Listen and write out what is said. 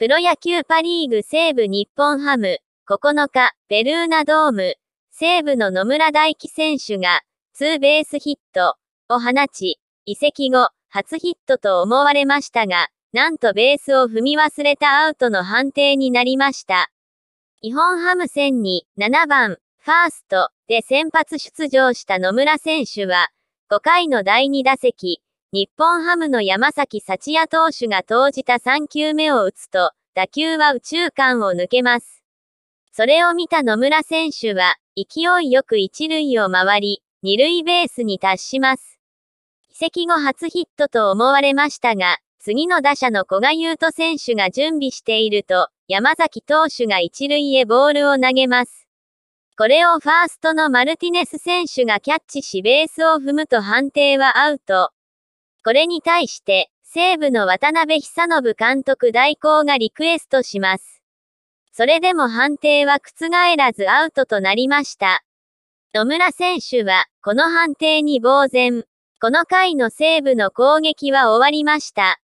プロ野球パリーグ西部日本ハム、9日、ベルーナドーム、西部の野村大輝選手が、ツーベースヒットを放ち、移籍後、初ヒットと思われましたが、なんとベースを踏み忘れたアウトの判定になりました。日本ハム戦に7番、ファーストで先発出場した野村選手は、5回の第2打席、日本ハムの山崎幸也投手が投じた3球目を打つと、打球は宇宙間を抜けます。それを見た野村選手は、勢いよく一塁を回り、二塁ベースに達します。移籍後初ヒットと思われましたが、次の打者の古賀優斗選手が準備していると、山崎投手が一塁へボールを投げます。これをファーストのマルティネス選手がキャッチしベースを踏むと判定はアウト。これに対して、西武の渡辺久信監督代行がリクエストします。それでも判定は覆らずアウトとなりました。野村選手は、この判定に呆然。この回の西武の攻撃は終わりました。